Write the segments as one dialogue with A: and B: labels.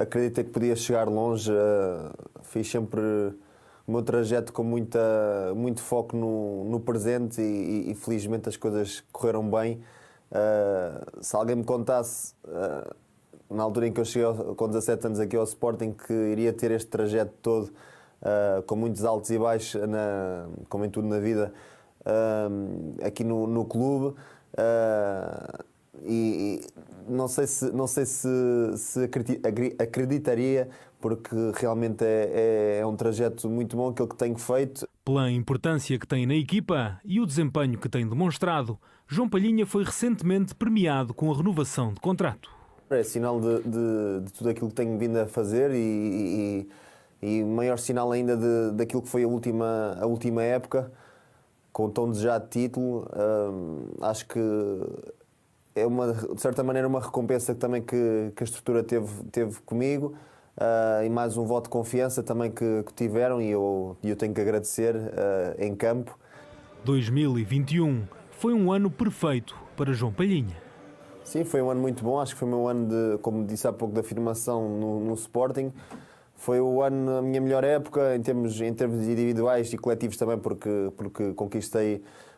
A: acreditei que podia chegar longe. Eh, fiz sempre o meu trajeto com muita, muito foco no, no presente e, e, felizmente as coisas correram bem. Eh, se alguém me contasse eh, na altura em que eu cheguei com 17 anos aqui ao Sporting que iria ter este trajeto todo uh, com muitos altos e baixos na, como em tudo na vida uh, aqui no, no clube uh, e, não sei se, não sei se, se acreditaria, porque realmente é, é, é um trajeto muito bom aquilo que tenho feito.
B: Pela importância que tem na equipa e o desempenho que tem demonstrado, João Palhinha foi recentemente premiado com a renovação de contrato.
A: É sinal de, de, de tudo aquilo que tenho vindo a fazer e, e, e maior sinal ainda de, daquilo que foi a última, a última época, com tão desejado título. Hum, acho que é uma, de certa maneira uma recompensa também que, que a estrutura teve, teve comigo uh, e mais um voto de confiança também que, que tiveram e eu, eu tenho que agradecer uh, em campo.
B: 2021 foi um ano perfeito para João Palhinha.
A: Sim, foi um ano muito bom, acho que foi o meu ano, de, como disse há pouco, de afirmação no, no Sporting. Foi o ano, a minha melhor época, em termos, em termos individuais e coletivos também, porque, porque conquistei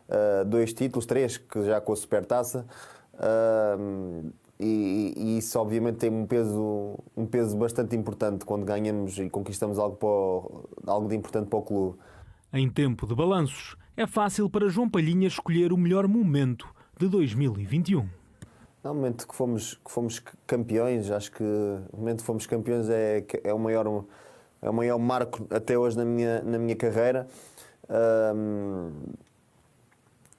A: uh, dois títulos, três, que já com a Supertaça. Taça e, e, isso obviamente tem um peso, um peso bastante importante quando ganhamos e conquistamos algo, o, algo de importante para o clube.
B: Em tempo de balanços, é fácil para João Palhinha escolher o melhor momento de 2021.
A: No é momento que fomos, que fomos campeões, acho que o momento que fomos campeões é, é, o maior, é o maior marco até hoje na minha, na minha carreira. Um,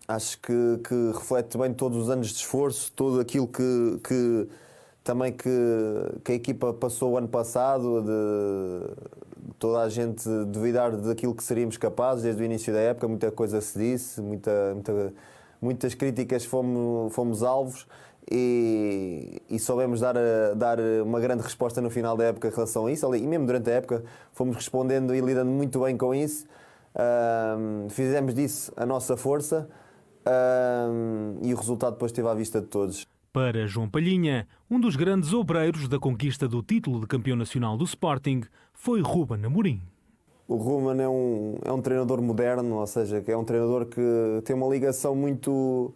A: acho que, que, reflete bem todos os anos de esforço, tudo aquilo que, que também que, que, a equipa passou o ano passado, de toda a gente duvidar daquilo que seríamos capazes desde o início da época, muita coisa se disse, muita, muita muitas críticas fomos, fomos alvos. E, e, soubemos dar, dar uma grande resposta no final da época em relação a isso. E mesmo durante a época fomos respondendo e lidando muito bem com isso. fizemos disso a nossa força um, e o resultado depois esteve à vista de todos.
B: Para João Palhinha, um dos grandes obreiros da conquista do título de campeão nacional do Sporting foi Ruben Amorim.
A: O Ruben é um, é um treinador moderno, ou seja, é um treinador que tem uma ligação muito,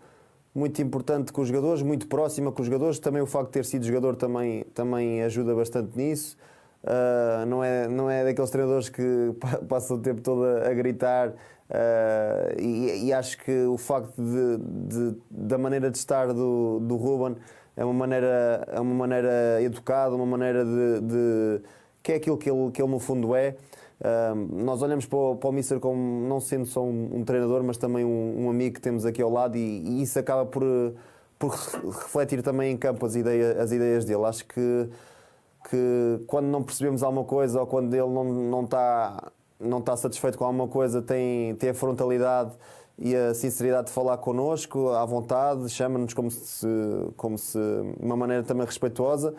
A: muito importante com os jogadores, muito próxima com os jogadores. Também o facto de ter sido jogador também, também ajuda bastante nisso. Uh, não, é, não é daqueles treinadores que passam o tempo todo a, gritar. Uh, e, e, acho que o facto de, de, da maneira de estar do, do Ruben é uma maneira, é uma maneira educada, uma maneira de, de que é aquilo que ele, que ele no fundo é. Ah, nós olhamos para o, para o Mister como não sendo só um, um treinador, mas também um, um, amigo que temos aqui ao lado, e, e, isso acaba por, por refletir também em campo as ideias, as ideias dele. Acho que que quando não percebemos alguma coisa ou quando ele não, não está não está satisfeito com alguma coisa tem, tem a frontalidade e a sinceridade de falar connosco à vontade, chama-nos como se, como se uma maneira também respeitosa.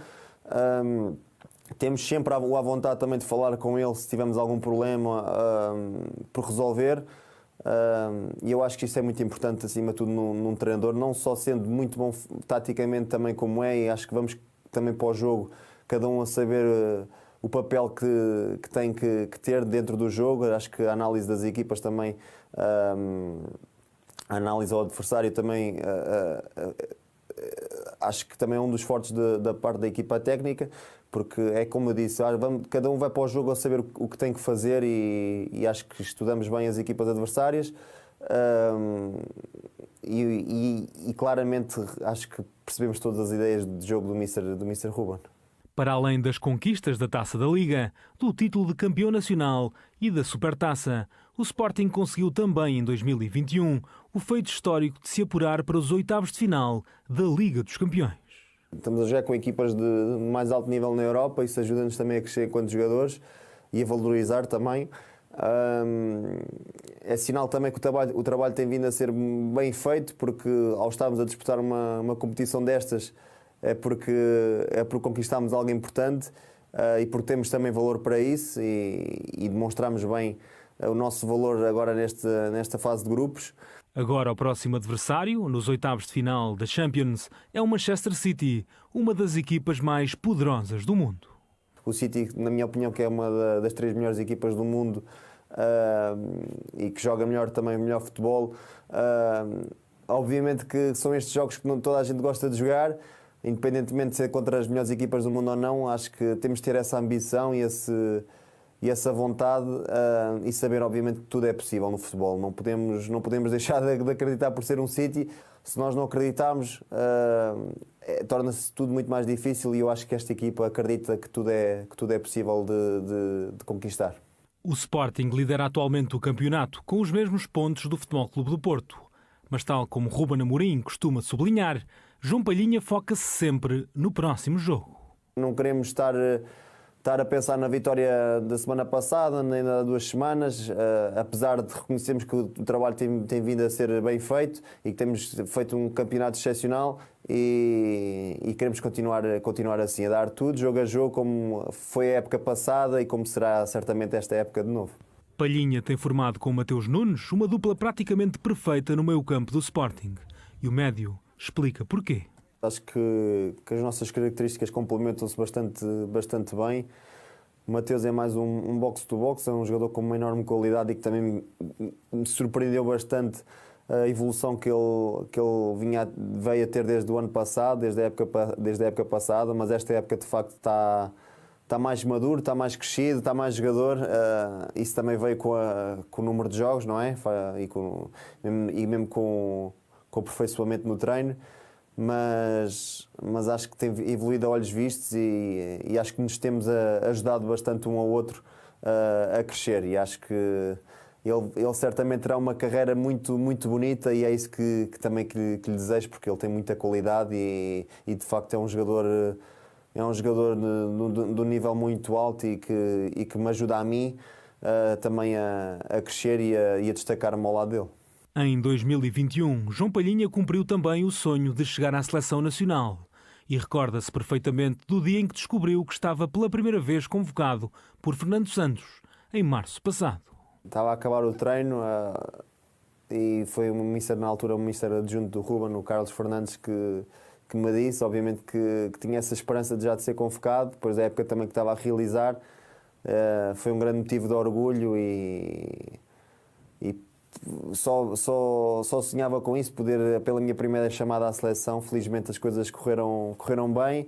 A: Um, temos sempre a vontade também de falar com ele se tivermos algum problema um, por resolver. Um, e eu acho que isso é muito importante, acima de tudo, num, num, treinador, não só sendo muito bom taticamente também como é, e acho que vamos também para o jogo cada um a saber uh, o papel que, que tem que, que, ter dentro do jogo. Acho que a análise das equipas também, ehm, a análise ao adversário também. Uh, acho que também é um dos fortes de, da parte da equipa técnica, porque é como eu disse, ah, vamos, cada um vai para o jogo a saber o, o que tem que fazer e, e, acho que estudamos bem as equipas adversárias. Um, ehm, e, e, e, claramente acho que percebemos todas as ideias de jogo do Mr. Do Ruben
B: para além das conquistas da Taça da Liga, do título de campeão nacional e da Supertaça, o Sporting conseguiu também em 2021 o feito histórico de se apurar para os oitavos de final da Liga dos Campeões.
A: Estamos a jogar com equipas de mais alto nível na Europa, isso ajuda-nos também a crescer enquanto jogadores e a valorizar também. é sinal também que o trabalho, o trabalho tem vindo a ser bem feito, porque ao estarmos a disputar uma, uma competição destas, é porque, é porque conquistámos algo importante uh, e porque temos também valor para isso e, e demonstramos bem eh, o nosso valor agora neste, nesta fase de
B: grupos. Agora, o próximo adversário, nos oitavos de final da Champions, é o Manchester City, uma das equipas mais poderosas do mundo.
A: O City, na minha opinião, que é uma das três melhores equipas do mundo uh, e que joga melhor também, melhor futebol. Uh, obviamente que são estes jogos que não toda a gente gosta de jogar, independentemente de ser contra as melhores equipas do mundo ou não, acho que temos de ter essa ambição e, esse, e essa vontade uh, e saber, obviamente, que tudo é possível no futebol. Não podemos, não podemos deixar de, de acreditar por ser um City. Se nós não acreditarmos, uh, é, torna-se tudo muito mais difícil e eu acho que esta equipa acredita que tudo é, que tudo é possível de, de, de conquistar.
B: O Sporting lidera atualmente o campeonato com os mesmos pontos do Futebol Clube do Porto. Mas, tal como Ruben Amorim costuma sublinhar, João Palhinha foca-se sempre no próximo jogo.
A: Não queremos estar, eh, estar a pensar na vitória da semana passada, nem há duas semanas, uh, apesar de reconhecermos que o trabalho tem, tem vindo a ser bem feito e que temos feito um campeonato excepcional e, e, queremos continuar, continuar assim, a dar tudo, jogo a jogo, como foi a época passada e como será certamente esta época de novo.
B: Palhinha tem formado com Mateus Nunes uma dupla praticamente perfeita no meio campo do Sporting. E o médio Explica porquê.
A: Acho que, que as nossas características complementam-se bastante, bastante bem. Mateus é mais um, um box-to-box, é um jogador com uma enorme qualidade e que também me surpreendeu bastante a evolução que ele, que ele vinha, veio a ter desde o ano passado, desde a época, desde a época passada, mas esta época de facto está, está mais maduro, está mais crescido, está mais jogador. Eh, isso também veio com, a, com o número de jogos, não é? E, com, e mesmo com com aperfeiçoamento no treino, mas, mas acho que tem evoluído a olhos vistos e, e acho que nos temos a, ajudado bastante um ao outro a, eh, a crescer. E acho que ele, ele, certamente terá uma carreira muito, muito bonita e é isso que, que também que, que, lhe desejo, porque ele tem muita qualidade e, e de facto é um jogador. Eh, é um jogador de, um nível muito alto e que, e que me ajuda a mim uh, também a, a crescer e a, e a destacar-me ao lado dele.
B: Em 2021, João Palhinha cumpriu também o sonho de chegar à seleção nacional e recorda-se perfeitamente do dia em que descobriu que estava pela primeira vez convocado por Fernando Santos, em março passado.
A: Estava a acabar o treino uh, e foi o ministro, na altura, o ministro adjunto do Ruben, o Carlos Fernandes, que, que me disse, obviamente, que, que, tinha essa esperança de já de ser convocado, depois da época também que estava a realizar. Uh, foi um grande motivo de orgulho e só, só, só sonhava com isso, poder, pela minha primeira chamada à seleção, felizmente as coisas correram, correram bem.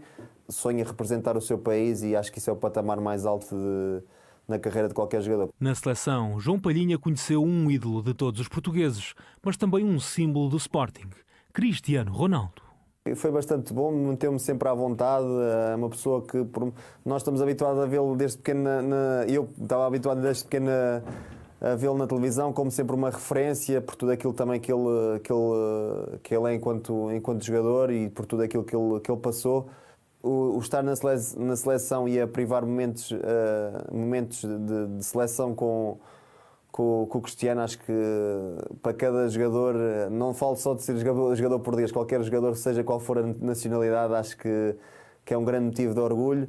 A: Sonho em representar o seu país e acho que isso é o patamar mais alto de, na carreira de qualquer jogador.
B: Na seleção, João Palhinha conheceu um ídolo de todos os portugueses, mas também um símbolo do Sporting, Cristiano Ronaldo.
A: Foi bastante bom, meteu-me sempre à vontade. É uma pessoa que por... nós estamos habituados a vê-lo desde pequena. Na... eu estava habituado desde pequena vê-lo na televisão como sempre uma referência por tudo aquilo também que ele, que ele, que ele é enquanto, enquanto jogador e por tudo aquilo que ele, que ele passou. O, o estar na, seleção, na seleção e a privar momentos, uh, momentos de, de, seleção com, com, com o Cristiano, acho que para cada jogador, não falo só de ser jogador, jogador português, qualquer jogador, seja qual for a nacionalidade, acho que, que é um grande motivo de orgulho.